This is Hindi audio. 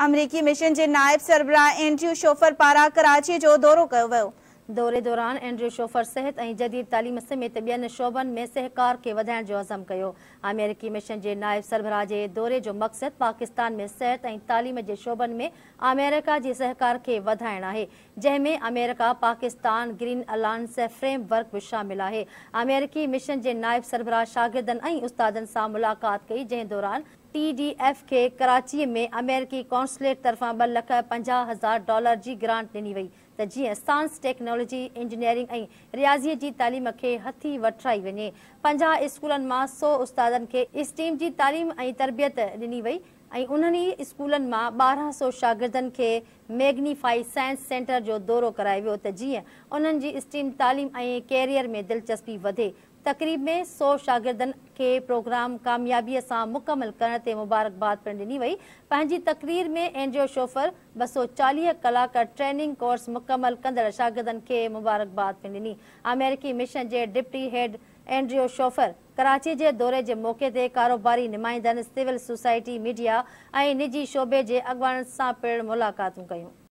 अमरीकी मिशन जे नायब सरबरा एंड्रयू शोफर पारां कराची जो दौरो कयो दौरे दौरान एंड्रयू शोफर सिहत ऐं जदीद तालीम समेत ॿियनि शोबनि में सहकार खे वधाइण जो अज़म कयो अमेरिकी मिशन के नायब सरबराह जे दौरे जो मक़सदु पाकिस्तान में सिहत ऐं तालीम जे शोबनि में अमेरिका जे सहकार खे वधाइणु आहे जंहिंमें America Pakistan green alliance framework बि शामिल है अमेरिकी मिशन जे नायब सरबराह शागिर्दनि उस्तादन से सां मुलाक़ात कई जै दौरान टी डी एफ खे कराचीअ में अमेरिकी काउंसुलेट तरफ़ां ॿ लख पंजाह हज़ार डॉलर जी ग्रांट ॾिनी वई त जीअं साइंस टेक्नोलॉजी इंजीनियरिंग ऐं रियाज़ीअ जी तालीम खे हथी वठाई वञे पंजाह स्कूलनि मां सौ उस्तादनि खे स्टीम जी तालीम ऐं तरबियत ॾिनी वई ऐं उन्हनि ई स्कूलनि मां ॿारहं सौ शागिर्दनि खे मैग्नीफाई साइंस सेंटर जो दौरो करायो वियो त जीअं उन्हनि जी स्टीम तालीम ऐं कैरियर में दिलचस्पी वधे तकरीब में सौ शागिर्दन के प्रोग्राम कामयाबी से मुकमल करण मुबारकबाद पिणु डी वही पंहिंजी तकरीर में एनजीओ शोफ़र ॿ सौ चालीह कलाक ट्रेनिंग कोर्स मुकमल कंदड़ शागिर्दनि खे मुबारकबाद पिणु ॾिनी अमेरिकी मिशन के डिप्टी हेड एनजीओ शोफ़र कराची के दौरे के मौक़े ते कारोबारी नुमाइंदन सिविल सोसाइटी मीडिया ऐं निजी शोबे जे अॻुवाणनि सां पिणु मुलाक़ातूं कयूं